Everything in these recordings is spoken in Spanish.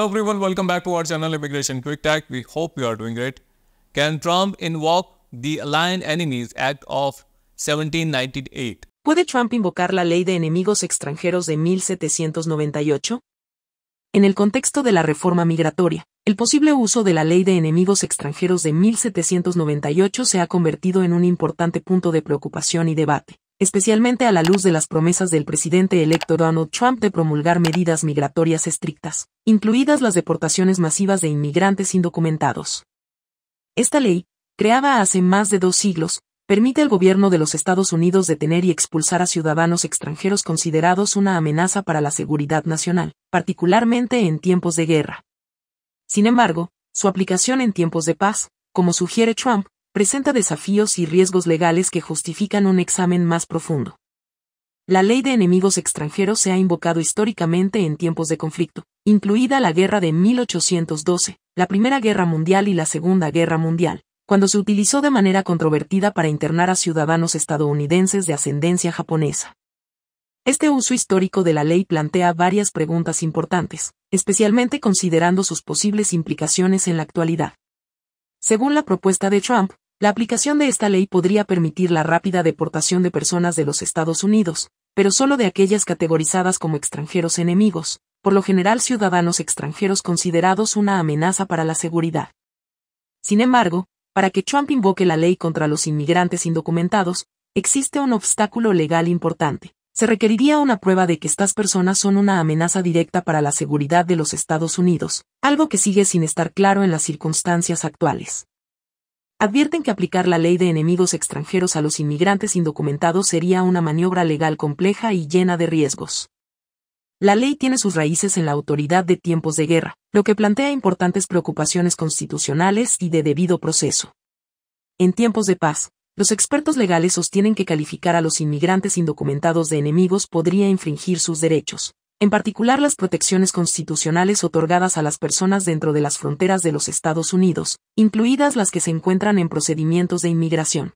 Hello everyone, welcome back to our channel Immigration Quick talk We hope you are doing great. Can Trump invoke the Enemies Act of 1798? ¿Puede Trump invocar la Ley de Enemigos Extranjeros de 1798? En el contexto de la reforma migratoria, el posible uso de la Ley de Enemigos Extranjeros de 1798 se ha convertido en un importante punto de preocupación y debate especialmente a la luz de las promesas del presidente electo Donald Trump de promulgar medidas migratorias estrictas, incluidas las deportaciones masivas de inmigrantes indocumentados. Esta ley, creada hace más de dos siglos, permite al gobierno de los Estados Unidos detener y expulsar a ciudadanos extranjeros considerados una amenaza para la seguridad nacional, particularmente en tiempos de guerra. Sin embargo, su aplicación en tiempos de paz, como sugiere Trump, presenta desafíos y riesgos legales que justifican un examen más profundo. La ley de enemigos extranjeros se ha invocado históricamente en tiempos de conflicto, incluida la guerra de 1812, la Primera Guerra Mundial y la Segunda Guerra Mundial, cuando se utilizó de manera controvertida para internar a ciudadanos estadounidenses de ascendencia japonesa. Este uso histórico de la ley plantea varias preguntas importantes, especialmente considerando sus posibles implicaciones en la actualidad. Según la propuesta de Trump, la aplicación de esta ley podría permitir la rápida deportación de personas de los Estados Unidos, pero solo de aquellas categorizadas como extranjeros enemigos, por lo general ciudadanos extranjeros considerados una amenaza para la seguridad. Sin embargo, para que Trump invoque la ley contra los inmigrantes indocumentados, existe un obstáculo legal importante se requeriría una prueba de que estas personas son una amenaza directa para la seguridad de los Estados Unidos, algo que sigue sin estar claro en las circunstancias actuales. Advierten que aplicar la ley de enemigos extranjeros a los inmigrantes indocumentados sería una maniobra legal compleja y llena de riesgos. La ley tiene sus raíces en la autoridad de tiempos de guerra, lo que plantea importantes preocupaciones constitucionales y de debido proceso. En tiempos de paz, los expertos legales sostienen que calificar a los inmigrantes indocumentados de enemigos podría infringir sus derechos, en particular las protecciones constitucionales otorgadas a las personas dentro de las fronteras de los Estados Unidos, incluidas las que se encuentran en procedimientos de inmigración.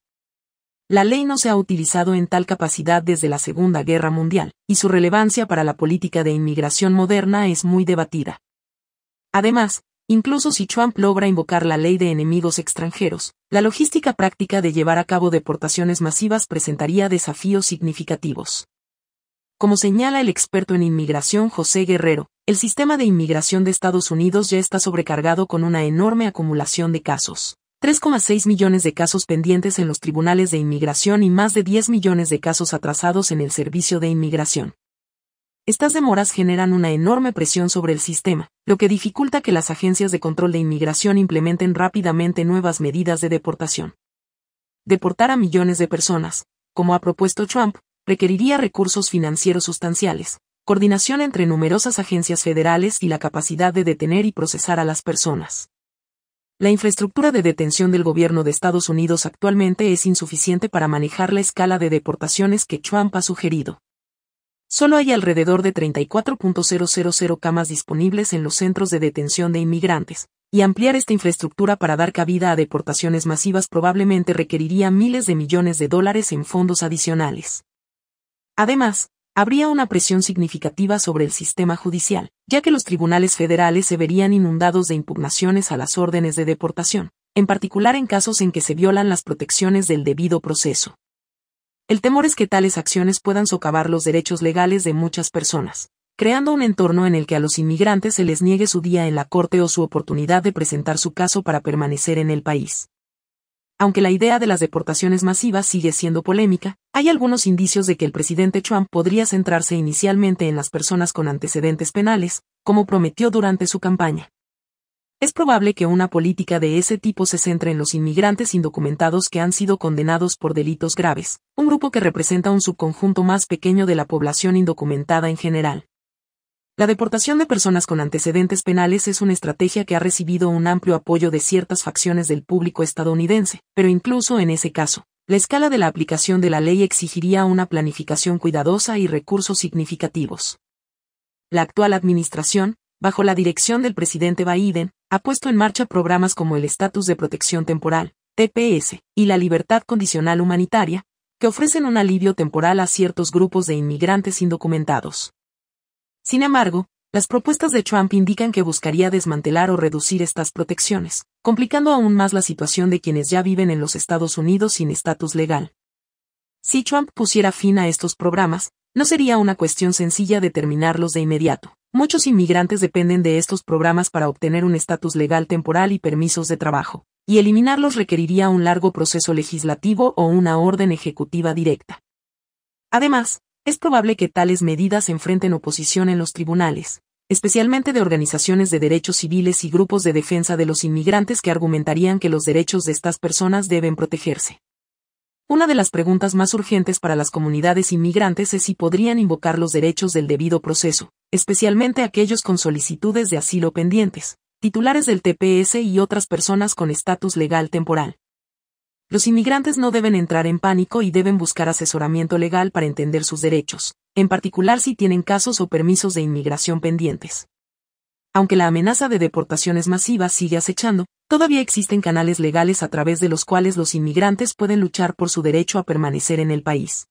La ley no se ha utilizado en tal capacidad desde la Segunda Guerra Mundial, y su relevancia para la política de inmigración moderna es muy debatida. Además, Incluso si Trump logra invocar la ley de enemigos extranjeros, la logística práctica de llevar a cabo deportaciones masivas presentaría desafíos significativos. Como señala el experto en inmigración José Guerrero, el sistema de inmigración de Estados Unidos ya está sobrecargado con una enorme acumulación de casos. 3,6 millones de casos pendientes en los tribunales de inmigración y más de 10 millones de casos atrasados en el servicio de inmigración. Estas demoras generan una enorme presión sobre el sistema, lo que dificulta que las agencias de control de inmigración implementen rápidamente nuevas medidas de deportación. Deportar a millones de personas, como ha propuesto Trump, requeriría recursos financieros sustanciales, coordinación entre numerosas agencias federales y la capacidad de detener y procesar a las personas. La infraestructura de detención del gobierno de Estados Unidos actualmente es insuficiente para manejar la escala de deportaciones que Trump ha sugerido. Solo hay alrededor de 34.000 camas disponibles en los centros de detención de inmigrantes, y ampliar esta infraestructura para dar cabida a deportaciones masivas probablemente requeriría miles de millones de dólares en fondos adicionales. Además, habría una presión significativa sobre el sistema judicial, ya que los tribunales federales se verían inundados de impugnaciones a las órdenes de deportación, en particular en casos en que se violan las protecciones del debido proceso. El temor es que tales acciones puedan socavar los derechos legales de muchas personas, creando un entorno en el que a los inmigrantes se les niegue su día en la corte o su oportunidad de presentar su caso para permanecer en el país. Aunque la idea de las deportaciones masivas sigue siendo polémica, hay algunos indicios de que el presidente Trump podría centrarse inicialmente en las personas con antecedentes penales, como prometió durante su campaña. Es probable que una política de ese tipo se centre en los inmigrantes indocumentados que han sido condenados por delitos graves, un grupo que representa un subconjunto más pequeño de la población indocumentada en general. La deportación de personas con antecedentes penales es una estrategia que ha recibido un amplio apoyo de ciertas facciones del público estadounidense, pero incluso en ese caso, la escala de la aplicación de la ley exigiría una planificación cuidadosa y recursos significativos. La actual administración, bajo la dirección del presidente Biden, ha puesto en marcha programas como el Estatus de Protección Temporal, TPS, y la Libertad Condicional Humanitaria, que ofrecen un alivio temporal a ciertos grupos de inmigrantes indocumentados. Sin embargo, las propuestas de Trump indican que buscaría desmantelar o reducir estas protecciones, complicando aún más la situación de quienes ya viven en los Estados Unidos sin estatus legal. Si Trump pusiera fin a estos programas, no sería una cuestión sencilla determinarlos de inmediato, Muchos inmigrantes dependen de estos programas para obtener un estatus legal temporal y permisos de trabajo, y eliminarlos requeriría un largo proceso legislativo o una orden ejecutiva directa. Además, es probable que tales medidas enfrenten oposición en los tribunales, especialmente de organizaciones de derechos civiles y grupos de defensa de los inmigrantes que argumentarían que los derechos de estas personas deben protegerse. Una de las preguntas más urgentes para las comunidades inmigrantes es si podrían invocar los derechos del debido proceso, especialmente aquellos con solicitudes de asilo pendientes, titulares del TPS y otras personas con estatus legal temporal. Los inmigrantes no deben entrar en pánico y deben buscar asesoramiento legal para entender sus derechos, en particular si tienen casos o permisos de inmigración pendientes. Aunque la amenaza de deportaciones masivas sigue acechando, todavía existen canales legales a través de los cuales los inmigrantes pueden luchar por su derecho a permanecer en el país.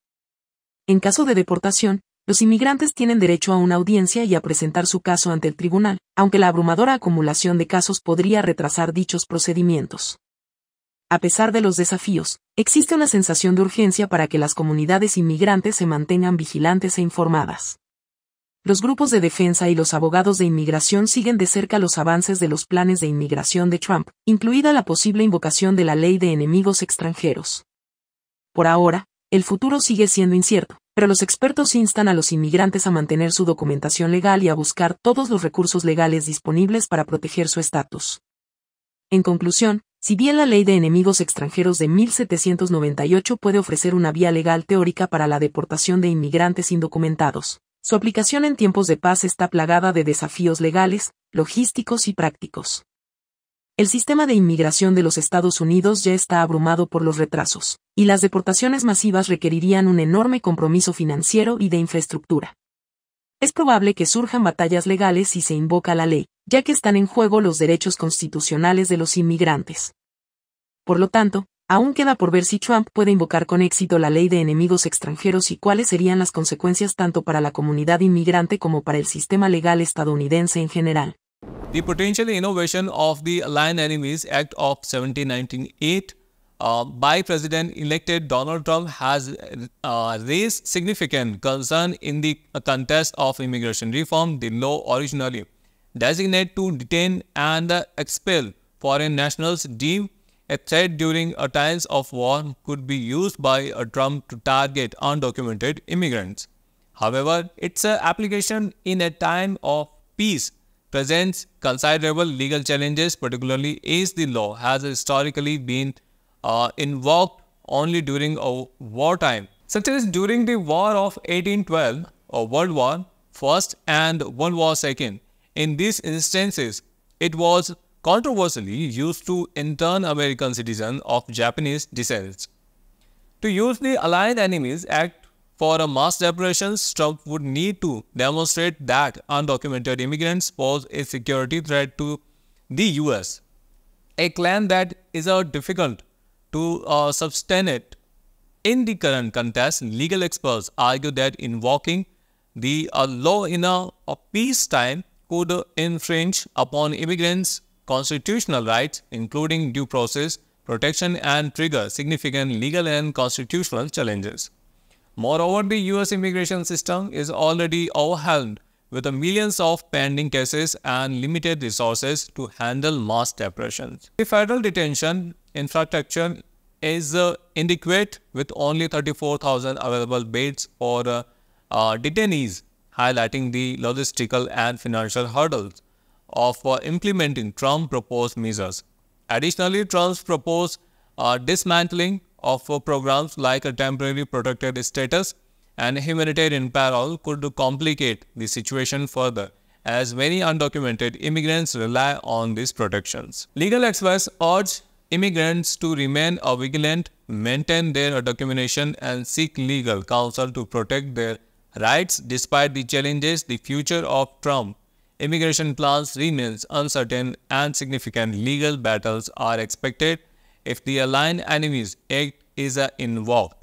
En caso de deportación, los inmigrantes tienen derecho a una audiencia y a presentar su caso ante el tribunal, aunque la abrumadora acumulación de casos podría retrasar dichos procedimientos. A pesar de los desafíos, existe una sensación de urgencia para que las comunidades inmigrantes se mantengan vigilantes e informadas. Los grupos de defensa y los abogados de inmigración siguen de cerca los avances de los planes de inmigración de Trump, incluida la posible invocación de la ley de enemigos extranjeros. Por ahora, el futuro sigue siendo incierto, pero los expertos instan a los inmigrantes a mantener su documentación legal y a buscar todos los recursos legales disponibles para proteger su estatus. En conclusión, si bien la Ley de Enemigos Extranjeros de 1798 puede ofrecer una vía legal teórica para la deportación de inmigrantes indocumentados, su aplicación en tiempos de paz está plagada de desafíos legales, logísticos y prácticos. El sistema de inmigración de los Estados Unidos ya está abrumado por los retrasos, y las deportaciones masivas requerirían un enorme compromiso financiero y de infraestructura. Es probable que surjan batallas legales si se invoca la ley, ya que están en juego los derechos constitucionales de los inmigrantes. Por lo tanto, aún queda por ver si Trump puede invocar con éxito la ley de enemigos extranjeros y cuáles serían las consecuencias tanto para la comunidad inmigrante como para el sistema legal estadounidense en general. The potential innovation of the Alien Enemies Act of 1798 uh, by President-elected Donald Trump has uh, raised significant concern in the context of immigration reform. The law originally designated to detain and expel foreign nationals deemed a threat during times of war could be used by uh, Trump to target undocumented immigrants. However, its uh, application in a time of peace presents considerable legal challenges, particularly as the law has historically been uh, invoked only during a wartime. Such as during the War of 1812 or World War I and World War II. In these instances, it was controversially used to intern American citizens of Japanese descent. To use the Allied Enemies Act for a mass deportation, Trump would need to demonstrate that undocumented immigrants pose a security threat to the US, a claim that is uh, difficult to uh, sustain it. In the current contest, legal experts argue that invoking the uh, law in a, a peacetime could infringe upon immigrants' constitutional rights, including due process protection, and trigger significant legal and constitutional challenges. Moreover, the US immigration system is already overwhelmed with millions of pending cases and limited resources to handle mass deportations. The federal detention infrastructure is uh, inadequate with only 34,000 available beds for uh, uh, detainees, highlighting the logistical and financial hurdles of uh, implementing Trump proposed measures. Additionally, Trump's proposed uh, dismantling of programs like a temporary protected status and humanitarian parole could complicate the situation further as many undocumented immigrants rely on these protections. Legal experts urge immigrants to remain vigilant, maintain their documentation and seek legal counsel to protect their rights despite the challenges the future of Trump. Immigration plans remains uncertain and significant legal battles are expected if the aligned enemies egg is a uh, involved